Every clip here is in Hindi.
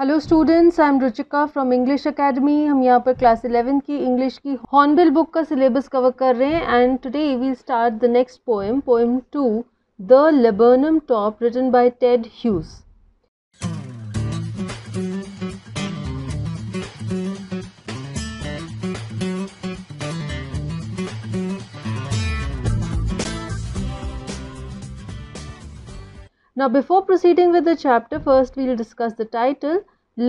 Hello students I am Ruchika from English academy हम यहाँ पर क्लास इलेवन की इंग्लिश की हॉर्नबिल बुक का सिलेबस कवर कर रहे हैं and today we start the next poem poem to the laburnum top written by Ted Hughes Now before proceeding with the chapter first we'll discuss the title.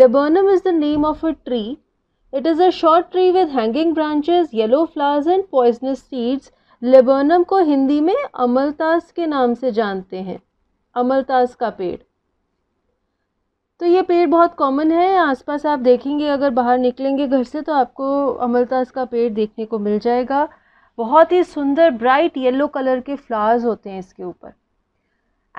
Laburnum is the name of a tree. It is a short tree with hanging branches, yellow flowers and poisonous seeds. Laburnum को हिंदी में अमलतास के नाम से जानते हैं अमलतास का पेड़ तो ये पेड़ बहुत कॉमन है आसपास आप देखेंगे अगर बाहर निकलेंगे घर से तो आपको अमलतास का पेड़ देखने को मिल जाएगा बहुत ही सुंदर ब्राइट येलो कलर के फ्लावर्स होते हैं इसके ऊपर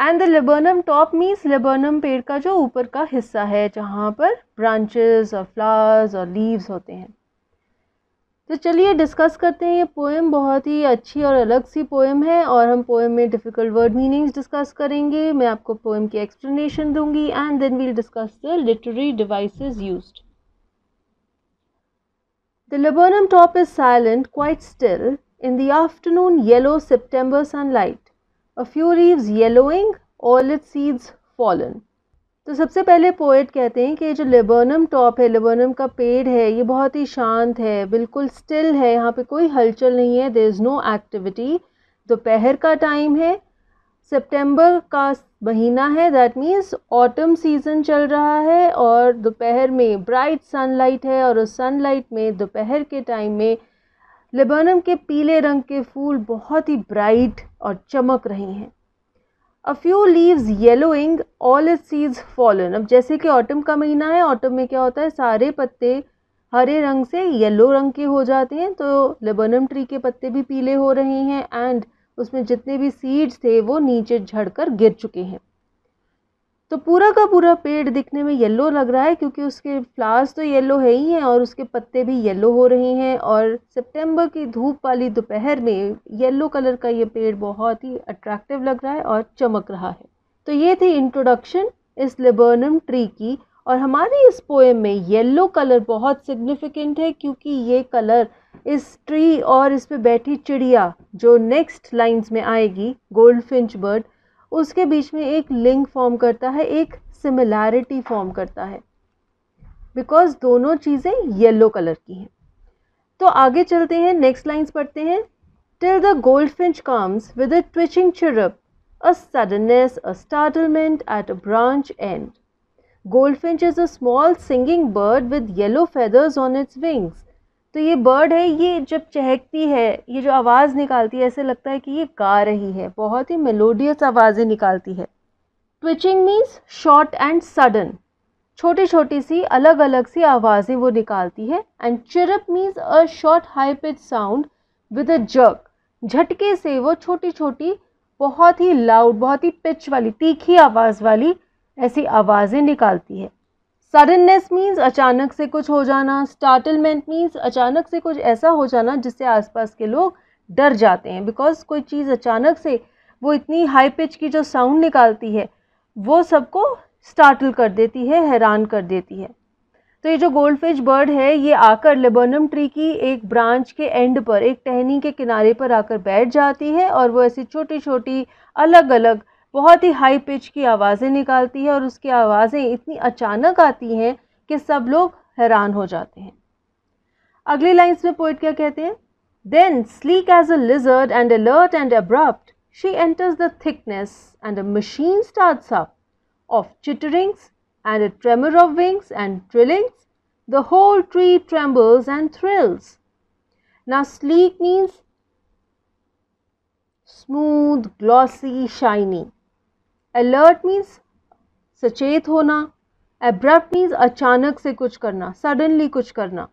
and the laburnum top means laburnum पेड़ का जो ऊपर का हिस्सा है जहाँ पर ब्रांचेस और फ्लावर्स और लीव्स होते हैं तो चलिए डिस्कस करते हैं ये पोएम बहुत ही अच्छी और अलग सी पोएम है और हम पोएम में डिफ़िकल्ट वर्ड मीनिंग्स डिस्कस करेंगे मैं आपको पोएम की एक्सप्लेनेशन दूंगी and then we'll discuss the literary devices used laburnum top is is quite still in the afternoon yellow yellow sunlight a few leaves yellowing all it seeds fallen तो सबसे पहले पोइट कहते हैं कि जो लेबर्नम टॉप है लेबर्नम का पेड़ है ये बहुत ही शांत है बिल्कुल स्टिल है यहाँ पे कोई हलचल नहीं है देर इज़ नो एक्टिविटी दोपहर का टाइम है सितंबर का महीना है दैट मीन्स ऑटम सीज़न चल रहा है और दोपहर में ब्राइट सनलाइट है और उस सनलाइट में दोपहर के टाइम में लेबर्नम के पीले रंग के फूल बहुत ही ब्राइट और चमक रही हैं a few leaves yellowing all it सीज फॉलन अब जैसे कि ऑटम का महीना है ऑटम में क्या होता है सारे पत्ते हरे रंग से येलो रंग के हो जाते हैं तो लेबनम ट्री के पत्ते भी पीले हो रहे हैं एंड उसमें जितने भी सीड्स थे वो नीचे झड़कर गिर चुके हैं तो पूरा का पूरा पेड़ दिखने में येलो लग रहा है क्योंकि उसके फ्लावर्स तो येलो है ही हैं और उसके पत्ते भी येलो हो रहे हैं और सितंबर की धूप वाली दोपहर में येलो कलर का ये पेड़ बहुत ही अट्रैक्टिव लग रहा है और चमक रहा है तो ये थी इंट्रोडक्शन इस लेबर्नम ट्री की और हमारे इस पोएम में येलो कलर बहुत सिग्निफिकेंट है क्योंकि ये कलर इस ट्री और इस पर बैठी चिड़िया जो नेक्स्ट लाइंस में आएगी गोल्ड फिंच बर्ड उसके बीच में एक लिंक फॉर्म करता है एक सिमिलैरिटी फॉर्म करता है बिकॉज दोनों चीज़ें येलो कलर की हैं तो आगे चलते हैं नेक्स्ट लाइन्स पढ़ते हैं till the goldfinch comes with a twitching chirp a suddenness a startlement at a branch and goldfinch is a small singing bird with yellow feathers on its wings तो ये बर्ड है ये जब चहकती है ये जो आवाज़ निकालती है ऐसे लगता है कि ये गा रही है बहुत ही मेलोडियस आवाज़ें निकालती है twitching means short and sudden छोटी छोटी सी अलग अलग सी आवाज़ें वो निकालती है and chirp means a short high pitch sound with a jerk झटके से वो छोटी छोटी बहुत ही लाउड बहुत ही पिच वाली तीखी आवाज़ वाली ऐसी आवाज़ें निकालती है सडननेस मीन्स अचानक से कुछ हो जाना स्टार्टलमेंट मीन्स अचानक से कुछ ऐसा हो जाना जिससे आसपास के लोग डर जाते हैं बिकॉज कोई चीज़ अचानक से वो इतनी हाई पिच की जो साउंड निकालती है वो सबको स्टार्टल कर देती है हैरान कर देती है तो ये जो गोल्ड फिश बर्ड है ये आकर लेबनम ट्री की एक ब्रांच के एंड पर एक टहनी के किनारे पर आकर बैठ जाती है और वो ऐसी छोटी छोटी अलग अलग बहुत ही हाई पिच की आवाज़ें निकालती है और उसकी आवाज़ें इतनी अचानक आती हैं कि सब लोग हैरान हो जाते हैं अगली लाइन्स में पोइट क्या कहते हैं then sleek as a lizard and alert and abrupt she enters the thickness and a machine starts up of chitterings and a tremor of wings and trillings the whole tree trembles and thrills ना sleek means smooth glossy shiny alert means सचेत होना एब्रप्ट मीन्स अचानक से कुछ करना सडनली कुछ करना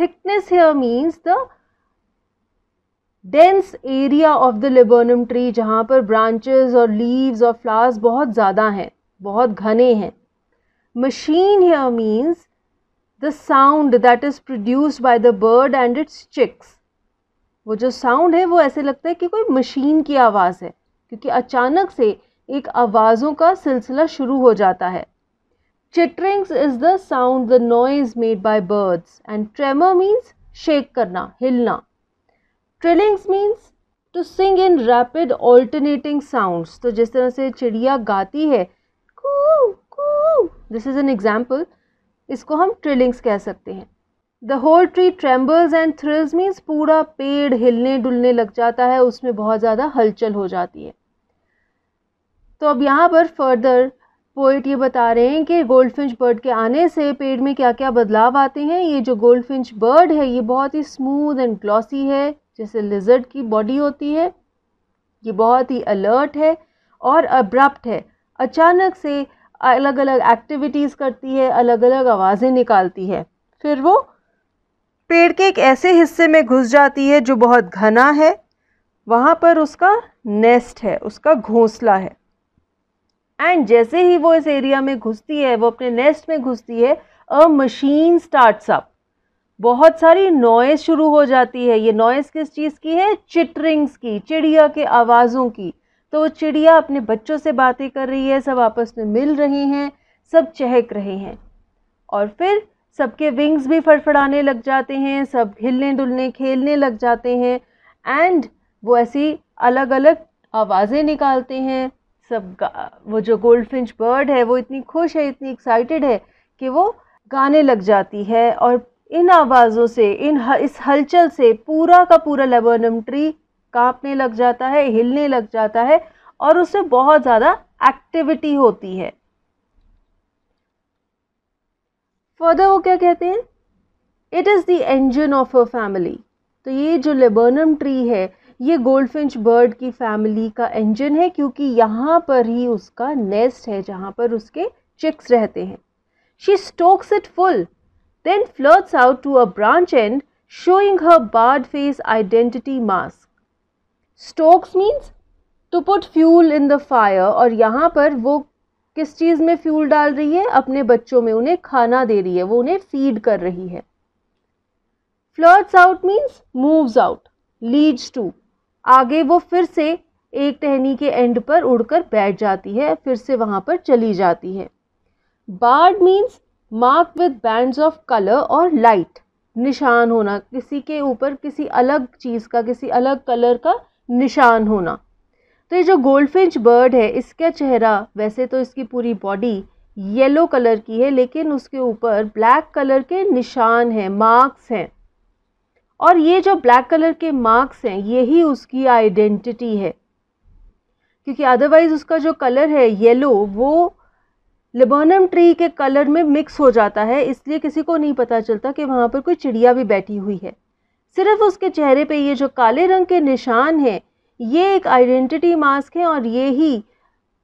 thickness here means the dense area of the laburnum tree जहाँ पर ब्रांचेस और लीव्स और फ्लावर्स बहुत ज़्यादा हैं बहुत घने हैं machine here means the sound that is produced by the bird and its chicks वो जो साउंड है वो ऐसे लगता है कि कोई मशीन की आवाज़ है क्योंकि अचानक से एक आवाज़ों का सिलसिला शुरू हो जाता है chitterings is the sound the noise made by birds and tremor means shake करना हिलना trillings means to sing in rapid alternating sounds तो जिस तरह से चिड़िया गाती है कू कू दिस इज़ एन एग्जाम्पल इसको हम ट्रिलिंग्स कह सकते हैं the whole tree trembles and thrills means पूरा पेड़ हिलने डुलने लग जाता है उसमें बहुत ज़्यादा हलचल हो जाती है तो अब यहाँ पर फर्दर पोइट ये बता रहे हैं कि गोल्ड फिंच बर्ड के आने से पेड़ में क्या क्या बदलाव आते हैं ये जो गोल्ड फिंच बर्ड है ये बहुत ही स्मूथ एंड ग्लॉसी है जैसे लिजर्ड की बॉडी होती है ये बहुत ही अलर्ट है और अब्रप्ट है अचानक से अलग अलग एक्टिविटीज़ करती है अलग अलग आवाज़ें निकालती है फिर वो पेड़ के एक ऐसे हिस्से में घुस जाती है जो बहुत घना है वहाँ पर उसका नेस्ट है उसका घोंसला है एंड जैसे ही वो इस एरिया में घुसती है वो अपने नेस्ट में घुसती है अ मशीन स्टार्ट्स अप बहुत सारी नॉइज़ शुरू हो जाती है ये नॉइज़ किस चीज़ की है चिटरिंग्स की चिड़िया के आवाज़ों की तो वो चिड़िया अपने बच्चों से बातें कर रही है सब आपस में मिल रहे हैं सब चहक रहे हैं और फिर सबके विंग्स भी फड़फड़ाने लग जाते हैं सब हिलने डुलने खेलने लग जाते हैं एंड वो ऐसी अलग अलग आवाज़ें निकालते हैं सब वो जो गोल्ड फिंच बर्ड है वो इतनी खुश है इतनी एक्साइटेड है कि वो गाने लग जाती है और इन आवाज़ों से इन इस हलचल से पूरा का पूरा लेबोनम ट्री कांपने लग जाता है हिलने लग जाता है और उससे बहुत ज़्यादा एक्टिविटी होती है फर्दर वो क्या कहते हैं it is the engine of a family तो ये जो लेबर्नम ट्री है ये गोल्डफिंच बर्ड की फैमिली का इंजन है क्योंकि यहाँ पर ही उसका नेस्ट है जहाँ पर उसके चिक्स रहते हैं she stokes it full then flirts out to a branch and showing her barred face identity mask stokes means to put fuel in the fire और यहाँ पर वो किस चीज़ में फ्यूल डाल रही है अपने बच्चों में उन्हें खाना दे रही है वो उन्हें फीड कर रही है flirts out means moves out leads to आगे वो फिर से एक टहनी के एंड पर उड़कर बैठ जाती है फिर से वहाँ पर चली जाती है barred means mark with bands of colour और लाइट निशान होना किसी के ऊपर किसी अलग चीज़ का किसी अलग कलर का निशान होना तो ये जो गोल्डफिंच बर्ड है इसका चेहरा वैसे तो इसकी पूरी बॉडी येलो कलर की है लेकिन उसके ऊपर ब्लैक कलर के निशान हैं मार्क्स हैं और ये जो ब्लैक कलर के मार्क्स हैं यही उसकी आइडेंटिटी है क्योंकि अदरवाइज़ उसका जो कलर है येलो वो लेबोनम ट्री के कलर में मिक्स हो जाता है इसलिए किसी को नहीं पता चलता कि वहाँ पर कोई चिड़िया भी बैठी हुई है सिर्फ उसके चेहरे पे ये जो काले रंग के निशान हैं ये एक आइडेंटिटी मास्क है और ये ही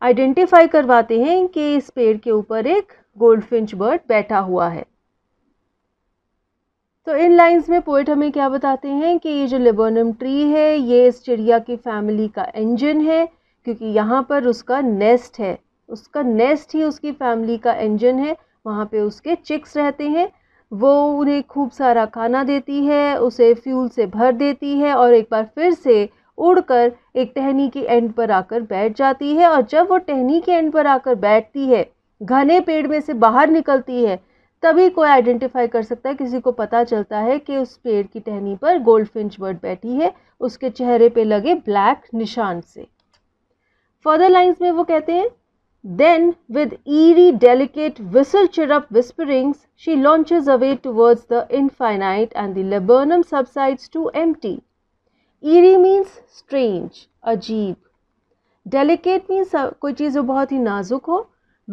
आइडेंटिफाई करवाते हैं कि इस पेड़ के ऊपर एक गोल्ड फिंच बर्ड बैठा हुआ है तो इन लाइंस में पोइट हमें क्या बताते हैं कि ये जो लेबोनम ट्री है ये इस चिड़िया की फैमिली का इंजन है क्योंकि यहाँ पर उसका नेस्ट है उसका नेस्ट ही उसकी फैमिली का इंजन है वहाँ पे उसके चिक्स रहते हैं वो उन्हें खूब सारा खाना देती है उसे फ्यूल से भर देती है और एक बार फिर से उड़कर एक टहनी के एंड पर आकर बैठ जाती है और जब वो टहनी के एंड पर आकर बैठती है घने पेड़ में से बाहर निकलती है तभी कोई आइडेंटिफाई कर सकता है किसी को पता चलता है कि उस पेड़ की टहनी पर गोल्ड फिंच बर्ड बैठी है उसके चेहरे पे लगे ब्लैक निशान से फर्दर लाइन्स में वो कहते हैं then with eerie delicate whistle chirrup whisperings she launches away towards the infinite and the subsides to empty eerie means strange अजीब डेलीकेट मीन्स कोई चीज़ जो बहुत ही नाजुक हो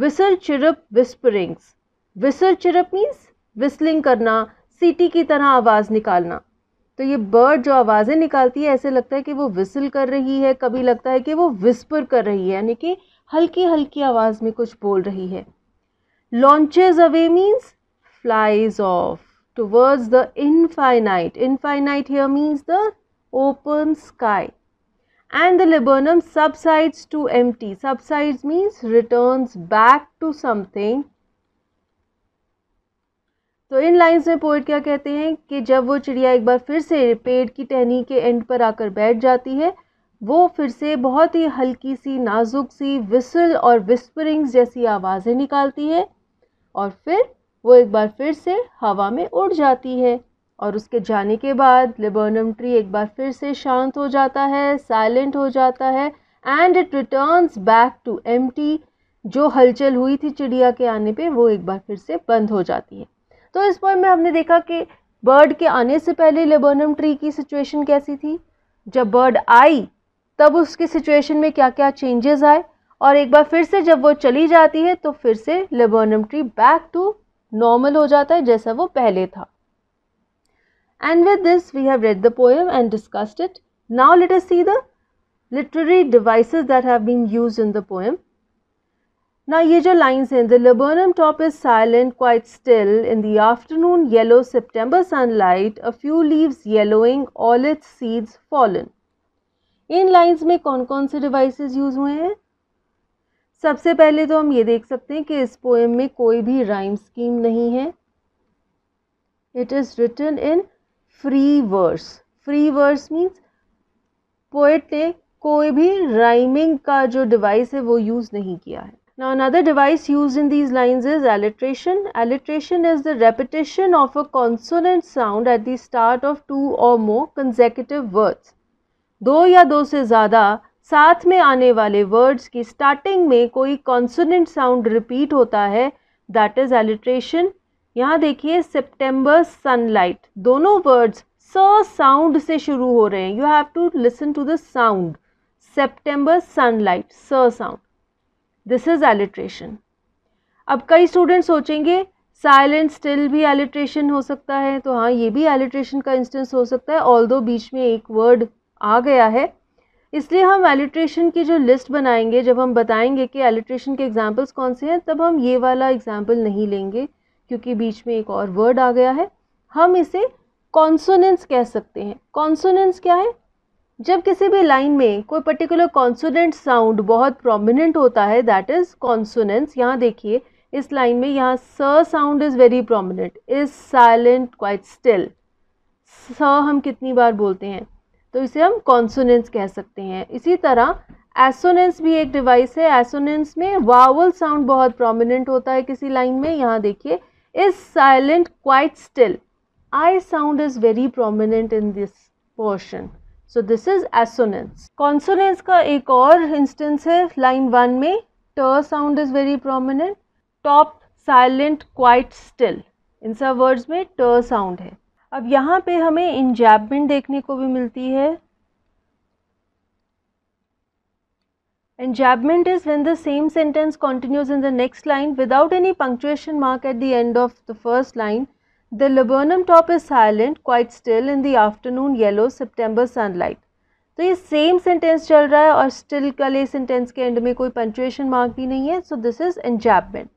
whistle chirrup whisperings whistle chirp means whistling करना सीटी की तरह आवाज़ निकालना तो ये बर्ड जो आवाज़ें निकालती है ऐसे लगता है कि वो विसल कर रही है कभी लगता है कि वो विस्पर कर रही है यानी कि हल्की हल्की आवाज़ में कुछ बोल रही है launches away means flies off towards the infinite infinite infinite means the open sky and the laburnum subsides to empty subsides means return back to something तो इन लाइंस में पोइट क्या कहते हैं कि जब वो चिड़िया एक बार फिर से पेड़ की टहनी के एंड पर आकर बैठ जाती है वो फिर से बहुत ही हल्की सी नाजुक सी विसल और विस्परिंग्स जैसी आवाज़ें निकालती है और फिर वो एक बार फिर से हवा में उड़ जाती है और उसके जाने के बाद लेबर्नम ट्री एक बार फिर से शांत हो जाता है साइलेंट हो जाता है and it returns back to empty जो हलचल हुई थी चिड़िया के आने पे वो एक बार फिर से बंद हो जाती है तो इस पॉइंट में हमने देखा कि बर्ड के आने से पहले लेबोनम ट्री की सिचुएशन कैसी थी जब बर्ड आई तब उसकी सिचुएशन में क्या क्या चेंजेस आए और एक बार फिर से जब वो चली जाती है तो फिर से laburnum tree back to normal हो जाता है जैसा वो पहले था and with this we have read the poem and discussed it now let us see the literary devices that have been used in the poem Now ये जो lines हैं the laburnum top is silent quite still in the afternoon yellow September sunlight a few leaves yellowing all its seeds fallen in lines में कौन कौन से devices use हुए हैं सबसे पहले तो हम ये देख सकते हैं कि इस पोएम में कोई भी राइम स्कीम नहीं है it is written in free verse free verse means poet ने कोई भी राइमिंग का जो डिवाइस है वो यूज़ नहीं किया है Now another device used in these lines is alliteration. Alliteration is the repetition of a consonant sound at the start of two or more consecutive words. दो या दो से ज़्यादा साथ में आने वाले वर्ड्स की स्टार्टिंग में कोई कॉन्सोनेंट साउंड रिपीट होता है दैट इज़ एलिट्रेशन यहाँ देखिए सितंबर सनलाइट दोनों वर्ड्स स साउंड से शुरू हो रहे हैं you have to listen to the sound September sunlight स साउंड दिस इज़ एलिट्रेशन अब कई स्टूडेंट सोचेंगे साइलेंट स्टिल भी एलिट्रेशन हो सकता है तो हाँ ये भी एलिट्रेशन का इंस्टेंस हो सकता है ऑल दो बीच में एक वर्ड आ गया है इसलिए हम एलिट्रेशन की जो लिस्ट बनाएंगे जब हम बताएंगे कि एलिट्रेशन के एग्जाम्पल्स कौन से हैं तब हम ये वाला एग्जाम्पल नहीं लेंगे क्योंकि बीच में एक और वर्ड आ गया है हम इसे कॉन्सोनेंस कह सकते हैं कॉन्सोनेंस क्या है जब किसी भी लाइन में कोई पर्टिकुलर कॉन्सोनेंट साउंड बहुत प्रोमिनेंट होता है दैट इज़ कॉन्सोनेंस यहाँ देखिए इस लाइन में यहाँ स sound is very prominent is silent quite still स हम कितनी बार बोलते हैं तो इसे हम कॉन्सोनेंस कह सकते हैं इसी तरह एसोनेंस भी एक डिवाइस है एसोनेंस में वावल साउंड बहुत प्रोमिनेंट होता है किसी लाइन में यहाँ देखिए is silent quite still I sound is very prominent in this portion so this is assonance consonance का एक और इंस्टेंस है लाइन वन में ट sound is very prominent top silent quite still इन सब वर्ड्स में ट साउंड है अब यहाँ पे हमें इंजैबमेंट देखने को भी मिलती है enjambment is when the same sentence continues in the next line without any punctuation mark at the end of the first line The laburnum top is silent, quite still in the afternoon yellow September sunlight. तो ये सेम सेंटेंस चल or still, और स्टिल sentence सेंटेंस के एंड में कोई पंक्चुएशन मार्क भी नहीं है so this is enjambment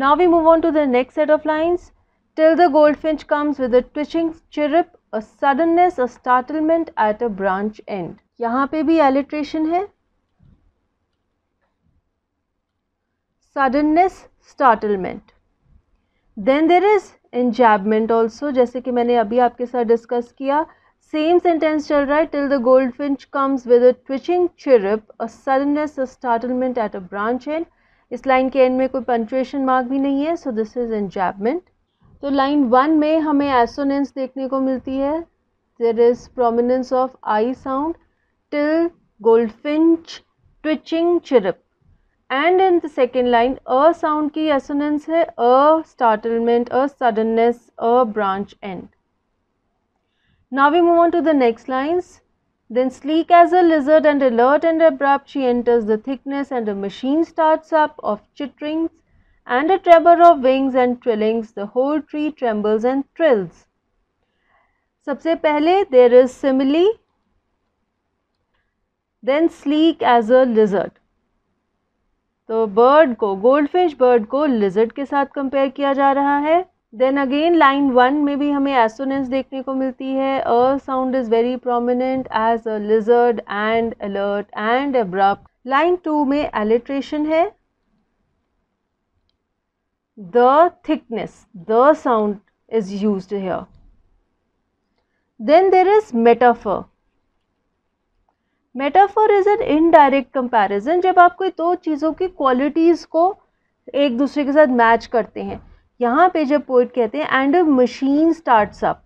Now we move on to the next set of lines. Till the goldfinch comes with a twitching chirrup, a suddenness, a startlement at a branch end. यहाँ पे भी एलिट्रेशन है suddenness, startlement. Then there is enjambment also जैसे कि मैंने अभी आपके साथ डिस्कस किया सेम सेंटेंस चल रहा है till the goldfinch comes with a twitching chirp a suddenness a startlement at a branch and इस लाइन के एंड में कोई पंचुएशन मार्क भी नहीं है सो दिस इज़ एंजैबमेंट तो लाइन वन में हमें एसोनेंस देखने को मिलती है there is prominence of I sound till goldfinch twitching chirp and in the second line a sound की assonance a startlement a suddenness a branch end now we move on to the next lines then sleek as a lizard and alert and abrupt she enters the thickness and a machine starts up of chitterings and a tremor of wings and trillings the whole tree trembles and thrills सबसे पहले there is is Then sleek as a lizard. तो बर्ड को गोल्डफिश बर्ड को लिजर्ड के साथ कंपेयर किया जा रहा है देन अगेन लाइन वन में भी हमें एसोनेंस देखने को मिलती है a sound is very prominent as a lizard and alert and abrupt line two में एलिट्रेशन है the thickness the sound is use here then there is metaphor metaphor is an indirect comparison जब आप कोई दो चीज़ों की क्वालिटीज़ को एक दूसरे के साथ मैच करते हैं यहाँ पे जब पोइट कहते हैं and a machine starts up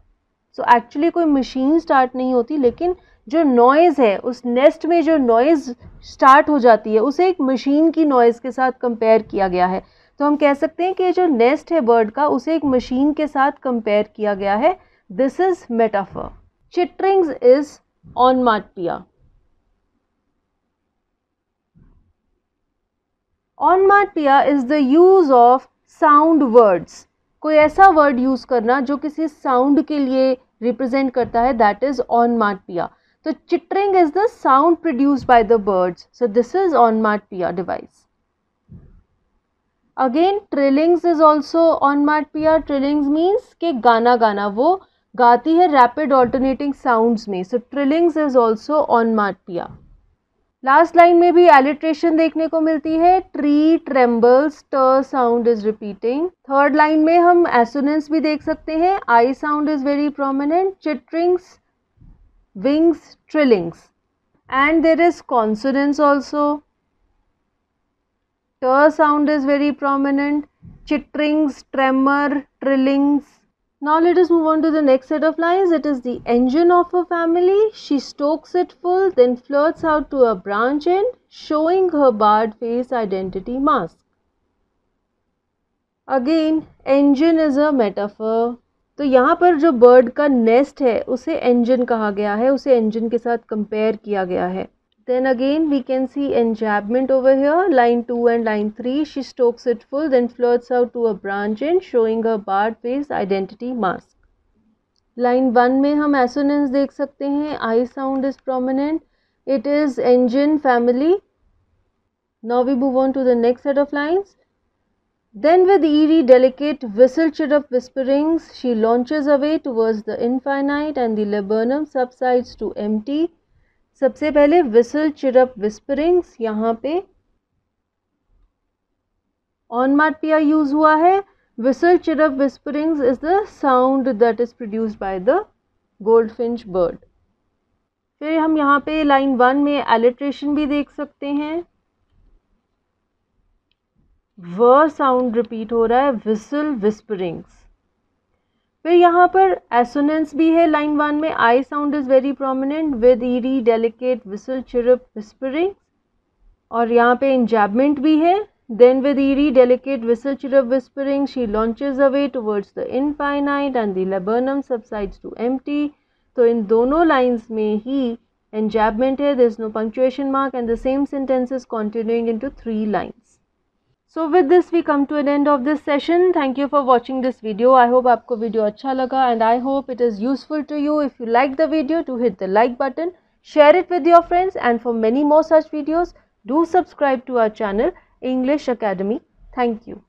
so actually कोई मशीन स्टार्ट नहीं होती लेकिन जो नॉइज़ है उस नेस्ट में जो नॉइज़ स्टार्ट हो जाती है उसे एक मशीन की नॉइज़ के साथ कंपेयर किया गया है तो हम कह सकते हैं कि जो नेस्ट है बर्ड का उसे एक मशीन के साथ कंपेयर किया गया है this is metaphor chitterings is onomatopoeia onomatopoeia is the use of sound words कोई ऐसा वर्ड यूज़ करना जो किसी साउंड के लिए रिप्रेजेंट करता है दैट इज़ ऑनमाटिया तो chittering is the sound produce by the birds so this is onomatopoeia device again trillings is also onomatopoeia trillings means के गाना गाना वो गाती है रैपिड ऑल्टरनेटिंग साउंड्स में so trillings is also onomatopoeia last line में भी एलिट्रेशन देखने को मिलती है ट्री ट्रेम्बल्स ट sound is repeating third line में हम एसोनेंस भी देख सकते हैं I sound is very prominent chitterings wings trillings and there is consonance also ट sound is very prominent chitterings tremor trillings Now let us move on to the next set of lines. It is the engine of a family. She stokes it full, then flirts out to a branch end, showing her barred face identity mask. Again, engine is a metaphor. तो यहाँ पर जो बर्ड का नेस्ट है उसे इंजन कहा गया है उसे इंजन के साथ कंपेयर किया गया है then again we can see enjambment over here line 2 and line 3 she stokes it full then flirts out to a branch end showing her barred face identity mask Line one, में हम एसोनेंस देख सकते हैं I sound is prominent It is engine family now we move on to the next set of lines then with eerie delicate whistle chirrup whisperings she launches away towards the infinite and the laburnum subsides to empty सबसे पहले विसल चिरप विस्परिंग्स यहाँ पे ऑन मार्टिया यूज हुआ है whistle chirp whisperings is the sound that is produced by the goldfinch bird फिर हम यहाँ पे लाइन वन में एलिट्रेशन भी देख सकते हैं व साउंड रिपीट हो रहा है विसल विस्परिंग्स फिर यहाँ पर एसोनेंस भी है लाइन वन में I sound is very prominent with eerie delicate whistle chirp whispering और यहाँ पे इंजैबमेंट भी है Then with eerie, delicate whistle of whispering, she launches away towards the infinite and the laburnum subsides to empty तो इन दोनों लाइन्स में ही एंजैबमेंट है there is no punctuation mark and the same sentence is continuing to three lines so with this we come to an end of this session thank you for watching this video I hope आपको वीडियो अच्छा लगा and I hope it is useful to you if you like the video to hit the like button share it with your friends and for many more such videos do subscribe to our channel English Academy. Thank you.